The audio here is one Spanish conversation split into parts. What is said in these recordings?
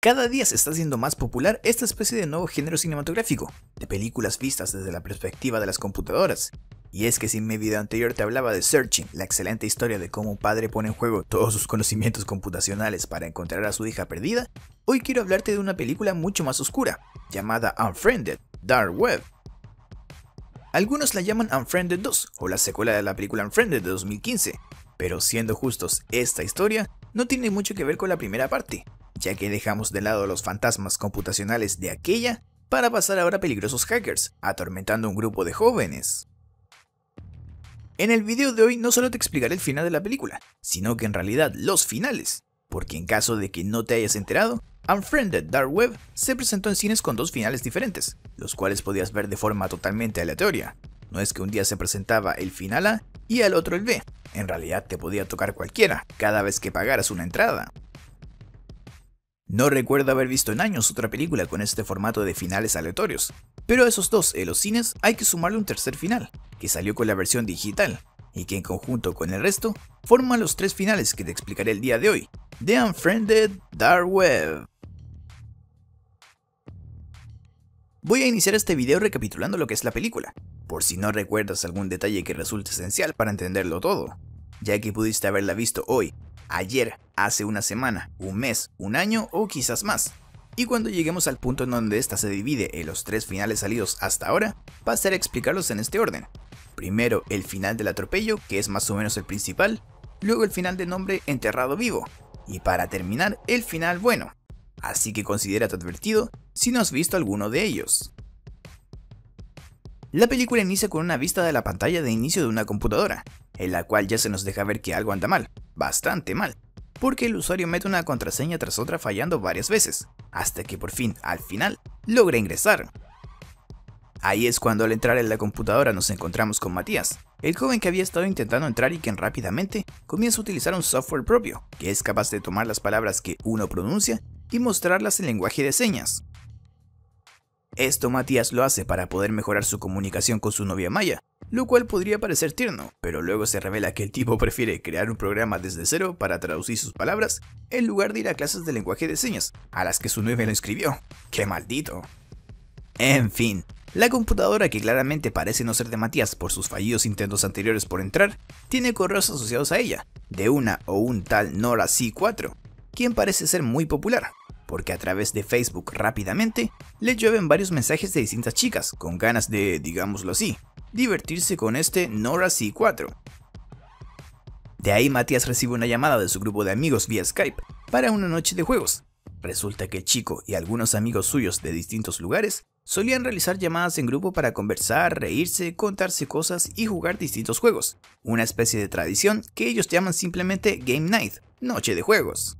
Cada día se está haciendo más popular esta especie de nuevo género cinematográfico, de películas vistas desde la perspectiva de las computadoras. Y es que si en mi video anterior te hablaba de Searching, la excelente historia de cómo un padre pone en juego todos sus conocimientos computacionales para encontrar a su hija perdida, hoy quiero hablarte de una película mucho más oscura, llamada Unfriended, Dark Web. Algunos la llaman Unfriended 2 o la secuela de la película Unfriended de 2015, pero siendo justos, esta historia no tiene mucho que ver con la primera parte, ya que dejamos de lado los fantasmas computacionales de aquella para pasar ahora a peligrosos hackers, atormentando a un grupo de jóvenes. En el video de hoy no solo te explicaré el final de la película, sino que en realidad los finales, porque en caso de que no te hayas enterado, Unfriended Dark Web se presentó en cines con dos finales diferentes, los cuales podías ver de forma totalmente aleatoria. No es que un día se presentaba el final A y al otro el B, en realidad te podía tocar cualquiera, cada vez que pagaras una entrada. No recuerdo haber visto en años otra película con este formato de finales aleatorios, pero a esos dos en los cines hay que sumarle un tercer final, que salió con la versión digital, y que en conjunto con el resto forman los tres finales que te explicaré el día de hoy, The Unfriended Dark Web. Voy a iniciar este video recapitulando lo que es la película, por si no recuerdas algún detalle que resulte esencial para entenderlo todo, ya que pudiste haberla visto hoy ayer, hace una semana, un mes, un año o quizás más. Y cuando lleguemos al punto en donde esta se divide en los tres finales salidos hasta ahora, pasaré a explicarlos en este orden. Primero el final del atropello, que es más o menos el principal, luego el final de nombre enterrado vivo, y para terminar el final bueno. Así que considérate advertido si no has visto alguno de ellos. La película inicia con una vista de la pantalla de inicio de una computadora, en la cual ya se nos deja ver que algo anda mal, bastante mal, porque el usuario mete una contraseña tras otra fallando varias veces, hasta que por fin, al final, logra ingresar. Ahí es cuando al entrar en la computadora nos encontramos con Matías, el joven que había estado intentando entrar y que rápidamente comienza a utilizar un software propio, que es capaz de tomar las palabras que uno pronuncia y mostrarlas en lenguaje de señas. Esto Matías lo hace para poder mejorar su comunicación con su novia Maya, lo cual podría parecer tierno, pero luego se revela que el tipo prefiere crear un programa desde cero para traducir sus palabras en lugar de ir a clases de lenguaje de señas, a las que su novia lo inscribió. ¡Qué maldito! En fin, la computadora que claramente parece no ser de Matías por sus fallidos intentos anteriores por entrar, tiene correos asociados a ella, de una o un tal Nora C4, quien parece ser muy popular, porque a través de Facebook rápidamente le llueven varios mensajes de distintas chicas con ganas de, digámoslo así, divertirse con este Nora C4. De ahí Matías recibe una llamada de su grupo de amigos vía Skype para una noche de juegos. Resulta que el chico y algunos amigos suyos de distintos lugares solían realizar llamadas en grupo para conversar, reírse, contarse cosas y jugar distintos juegos, una especie de tradición que ellos llaman simplemente Game Night, noche de juegos.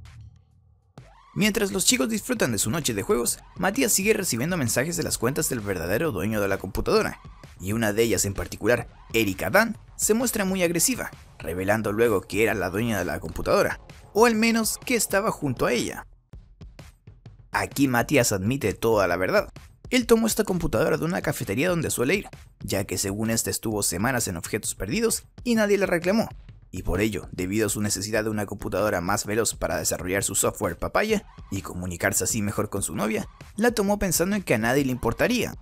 Mientras los chicos disfrutan de su noche de juegos, Matías sigue recibiendo mensajes de las cuentas del verdadero dueño de la computadora, y una de ellas en particular, Erika Dan, se muestra muy agresiva, revelando luego que era la dueña de la computadora, o al menos que estaba junto a ella. Aquí Matías admite toda la verdad. Él tomó esta computadora de una cafetería donde suele ir, ya que según este estuvo semanas en objetos perdidos y nadie le reclamó, y por ello, debido a su necesidad de una computadora más veloz para desarrollar su software papaya y comunicarse así mejor con su novia, la tomó pensando en que a nadie le importaría,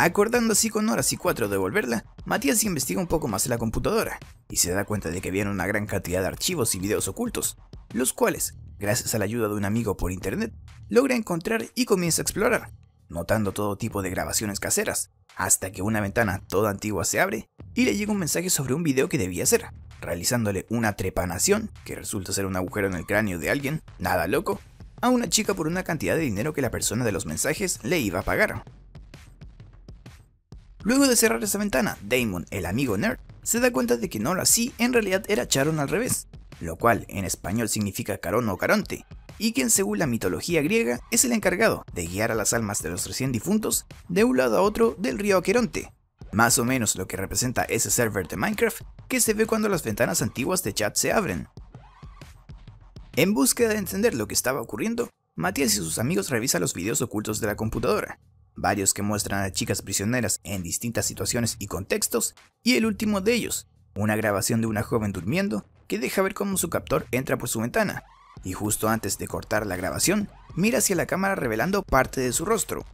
Acordando así con horas y cuatro de volverla, Matías investiga un poco más la computadora y se da cuenta de que había una gran cantidad de archivos y videos ocultos, los cuales, gracias a la ayuda de un amigo por internet, logra encontrar y comienza a explorar, notando todo tipo de grabaciones caseras, hasta que una ventana toda antigua se abre y le llega un mensaje sobre un video que debía hacer, realizándole una trepanación, que resulta ser un agujero en el cráneo de alguien, nada loco, a una chica por una cantidad de dinero que la persona de los mensajes le iba a pagar. Luego de cerrar esa ventana, Damon, el amigo nerd, se da cuenta de que no era así, en realidad era Charon al revés, lo cual en español significa Carón o Caronte, y quien según la mitología griega es el encargado de guiar a las almas de los recién difuntos de un lado a otro del río Aqueronte, más o menos lo que representa ese server de Minecraft que se ve cuando las ventanas antiguas de chat se abren. En búsqueda de entender lo que estaba ocurriendo, Matías y sus amigos revisan los videos ocultos de la computadora, varios que muestran a chicas prisioneras en distintas situaciones y contextos, y el último de ellos, una grabación de una joven durmiendo que deja ver cómo su captor entra por su ventana, y justo antes de cortar la grabación, mira hacia la cámara revelando parte de su rostro.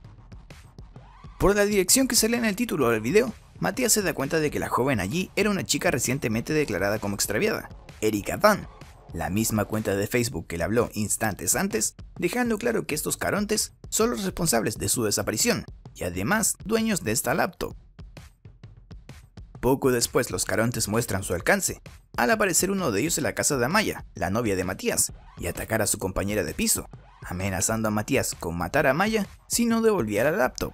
Por la dirección que se lee en el título del video, Matías se da cuenta de que la joven allí era una chica recientemente declarada como extraviada, Erika Van, la misma cuenta de Facebook que le habló instantes antes, dejando claro que estos carontes son los responsables de su desaparición y además dueños de esta laptop. Poco después los carontes muestran su alcance, al aparecer uno de ellos en la casa de Amaya, la novia de Matías, y atacar a su compañera de piso, amenazando a Matías con matar a Amaya si no devolviera la laptop.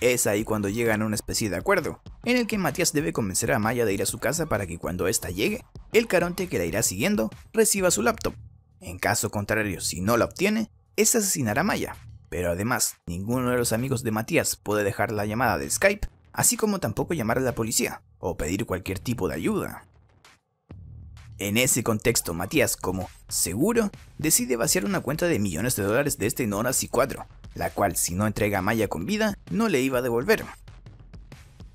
Es ahí cuando llegan a una especie de acuerdo, en el que Matías debe convencer a Amaya de ir a su casa para que cuando ésta llegue, el Caronte que la irá siguiendo reciba su laptop. En caso contrario, si no la obtiene, es asesinar a Maya. Pero además, ninguno de los amigos de Matías puede dejar la llamada de Skype, así como tampoco llamar a la policía o pedir cualquier tipo de ayuda. En ese contexto, Matías, como seguro, decide vaciar una cuenta de millones de dólares de este Nora c 4 la cual si no entrega a Maya con vida, no le iba a devolver.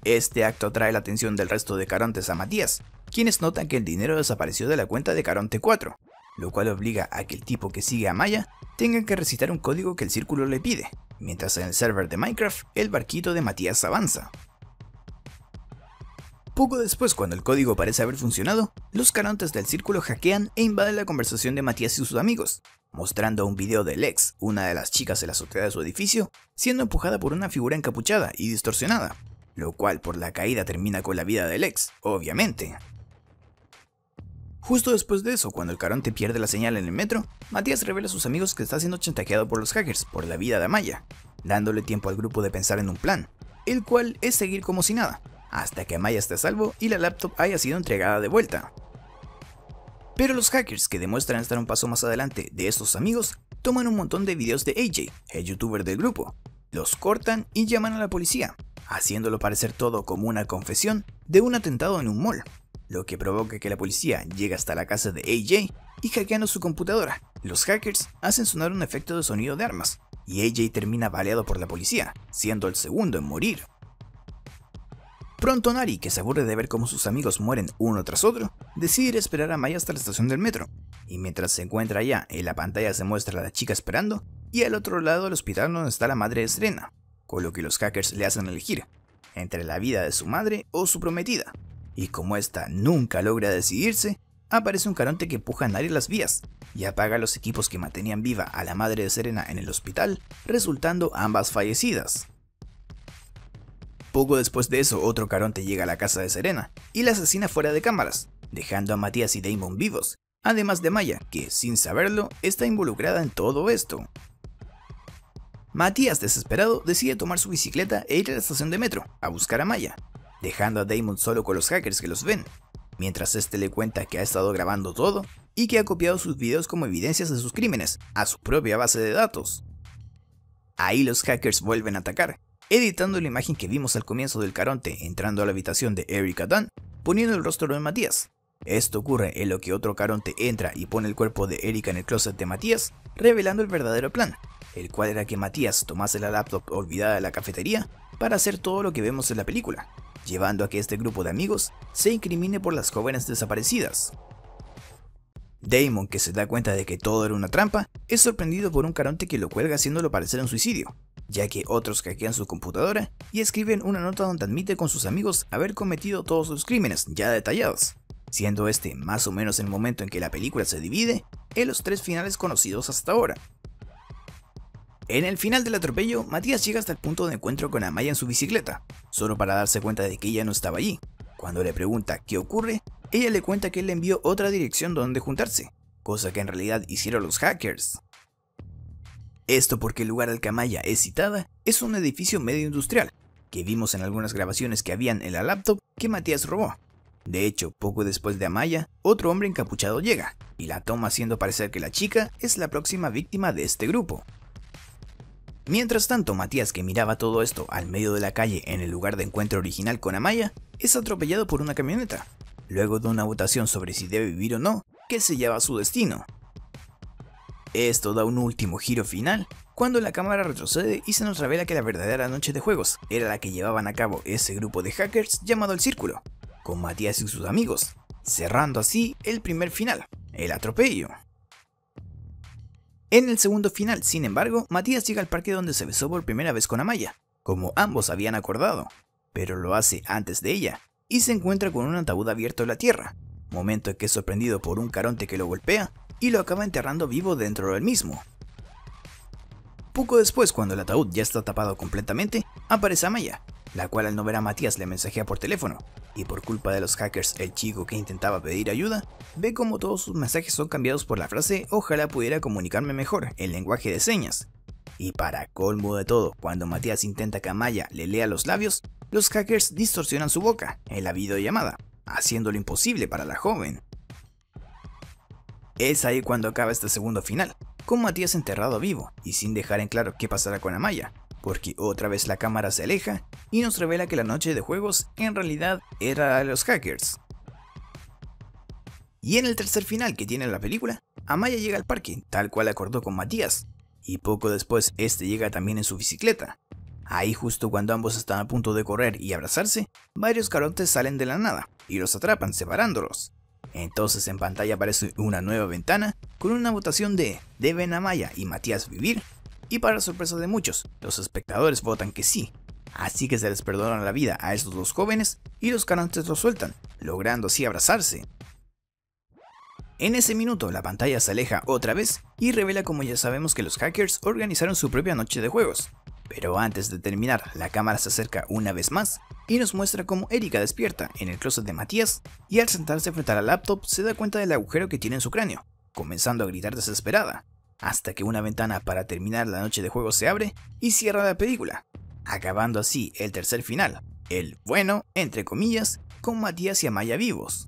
Este acto atrae la atención del resto de carantes a Matías, quienes notan que el dinero desapareció de la cuenta de Caronte 4, lo cual obliga a que el tipo que sigue a Maya tenga que recitar un código que el círculo le pide, mientras en el server de Minecraft el barquito de Matías avanza. Poco después, cuando el código parece haber funcionado, los carontes del círculo hackean e invaden la conversación de Matías y sus amigos, mostrando un video de Lex, una de las chicas de la azotea de su edificio, siendo empujada por una figura encapuchada y distorsionada, lo cual por la caída termina con la vida de Lex, obviamente, Justo después de eso, cuando el caronte pierde la señal en el metro, Matías revela a sus amigos que está siendo chantajeado por los hackers por la vida de Amaya, dándole tiempo al grupo de pensar en un plan, el cual es seguir como si nada, hasta que Amaya esté a salvo y la laptop haya sido entregada de vuelta. Pero los hackers que demuestran estar un paso más adelante de estos amigos toman un montón de videos de AJ, el youtuber del grupo, los cortan y llaman a la policía, haciéndolo parecer todo como una confesión de un atentado en un mall lo que provoca que la policía llegue hasta la casa de AJ y hackeando su computadora. Los hackers hacen sonar un efecto de sonido de armas, y AJ termina baleado por la policía, siendo el segundo en morir. Pronto Nari, que se aburre de ver cómo sus amigos mueren uno tras otro, decide ir a esperar a Maya hasta la estación del metro, y mientras se encuentra allá, en la pantalla se muestra a la chica esperando, y al otro lado del hospital donde está la madre de Serena, con lo que los hackers le hacen elegir, entre la vida de su madre o su prometida, y como esta nunca logra decidirse, aparece un caronte que empuja a nadie las vías y apaga los equipos que mantenían viva a la madre de Serena en el hospital, resultando ambas fallecidas. Poco después de eso, otro caronte llega a la casa de Serena y la asesina fuera de cámaras, dejando a Matías y Damon vivos, además de Maya, que, sin saberlo, está involucrada en todo esto. Matías, desesperado, decide tomar su bicicleta e ir a la estación de metro a buscar a Maya, dejando a Damon solo con los hackers que los ven, mientras este le cuenta que ha estado grabando todo y que ha copiado sus videos como evidencias de sus crímenes a su propia base de datos. Ahí los hackers vuelven a atacar, editando la imagen que vimos al comienzo del Caronte entrando a la habitación de Erika Dunn, poniendo el rostro de Matías. Esto ocurre en lo que otro Caronte entra y pone el cuerpo de Erika en el closet de Matías, revelando el verdadero plan, el cual era que Matías tomase la laptop olvidada de la cafetería para hacer todo lo que vemos en la película, llevando a que este grupo de amigos se incrimine por las jóvenes desaparecidas. Damon, que se da cuenta de que todo era una trampa, es sorprendido por un caronte que lo cuelga haciéndolo parecer un suicidio, ya que otros hackean su computadora y escriben una nota donde admite con sus amigos haber cometido todos sus crímenes ya detallados, siendo este más o menos el momento en que la película se divide en los tres finales conocidos hasta ahora, en el final del atropello, Matías llega hasta el punto de encuentro con Amaya en su bicicleta, solo para darse cuenta de que ella no estaba allí. Cuando le pregunta qué ocurre, ella le cuenta que él le envió otra dirección donde juntarse, cosa que en realidad hicieron los hackers. Esto porque el lugar al que Amaya es citada es un edificio medio industrial, que vimos en algunas grabaciones que habían en la laptop que Matías robó. De hecho, poco después de Amaya, otro hombre encapuchado llega y la toma haciendo parecer que la chica es la próxima víctima de este grupo. Mientras tanto, Matías, que miraba todo esto al medio de la calle en el lugar de encuentro original con Amaya, es atropellado por una camioneta, luego de una votación sobre si debe vivir o no, que se lleva a su destino. Esto da un último giro final, cuando la cámara retrocede y se nos revela que la verdadera noche de juegos era la que llevaban a cabo ese grupo de hackers llamado El Círculo, con Matías y sus amigos, cerrando así el primer final, el atropello. En el segundo final, sin embargo, Matías llega al parque donde se besó por primera vez con Amaya, como ambos habían acordado, pero lo hace antes de ella, y se encuentra con un ataúd abierto en la tierra, momento en que es sorprendido por un caronte que lo golpea y lo acaba enterrando vivo dentro del mismo. Poco después, cuando el ataúd ya está tapado completamente, aparece Amaya, la cual al no ver a Matías le mensajea por teléfono, y por culpa de los hackers el chico que intentaba pedir ayuda, ve como todos sus mensajes son cambiados por la frase ojalá pudiera comunicarme mejor en lenguaje de señas. Y para colmo de todo, cuando Matías intenta que Amaya le lea los labios, los hackers distorsionan su boca en la videollamada, haciéndolo imposible para la joven. Es ahí cuando acaba este segundo final, con Matías enterrado vivo y sin dejar en claro qué pasará con Amaya, porque otra vez la cámara se aleja y nos revela que la noche de juegos en realidad era de los hackers. Y en el tercer final que tiene la película, Amaya llega al parque, tal cual acordó con Matías, y poco después este llega también en su bicicleta. Ahí justo cuando ambos están a punto de correr y abrazarse, varios carotes salen de la nada y los atrapan separándolos. Entonces en pantalla aparece una nueva ventana con una votación de ¿Deben Amaya y Matías vivir? y para sorpresa de muchos, los espectadores votan que sí. Así que se les perdona la vida a estos dos jóvenes y los canantes los sueltan, logrando así abrazarse. En ese minuto la pantalla se aleja otra vez y revela como ya sabemos que los hackers organizaron su propia noche de juegos. Pero antes de terminar, la cámara se acerca una vez más y nos muestra como Erika despierta en el closet de Matías y al sentarse frente a la laptop se da cuenta del agujero que tiene en su cráneo, comenzando a gritar desesperada hasta que una ventana para terminar la noche de juego se abre y cierra la película, acabando así el tercer final, el bueno, entre comillas, con Matías y Amaya vivos.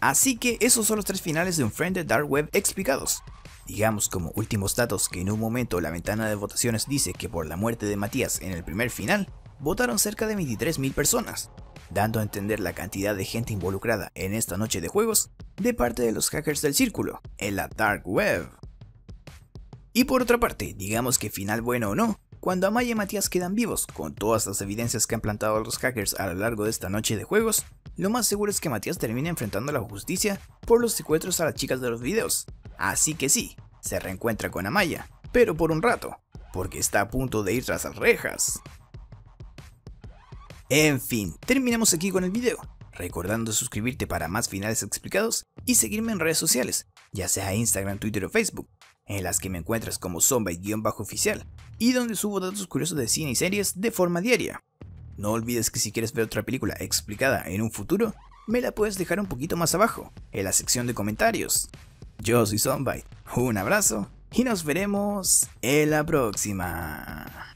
Así que esos son los tres finales de un Friend de Dark Web explicados. Digamos como últimos datos que en un momento la ventana de votaciones dice que por la muerte de Matías en el primer final, votaron cerca de 23.000 personas, dando a entender la cantidad de gente involucrada en esta noche de juegos de parte de los hackers del círculo, en la Dark Web. Y por otra parte, digamos que final bueno o no, cuando Amaya y Matías quedan vivos, con todas las evidencias que han plantado los hackers a lo largo de esta noche de juegos, lo más seguro es que Matías termine enfrentando a la justicia por los secuestros a las chicas de los videos. Así que sí, se reencuentra con Amaya, pero por un rato, porque está a punto de ir tras las rejas. En fin, terminamos aquí con el video, recordando suscribirte para más finales explicados y seguirme en redes sociales, ya sea Instagram, Twitter o Facebook, en las que me encuentras como zombie-oficial y donde subo datos curiosos de cine y series de forma diaria. No olvides que si quieres ver otra película explicada en un futuro, me la puedes dejar un poquito más abajo, en la sección de comentarios. Yo soy Zombie, un abrazo y nos veremos en la próxima.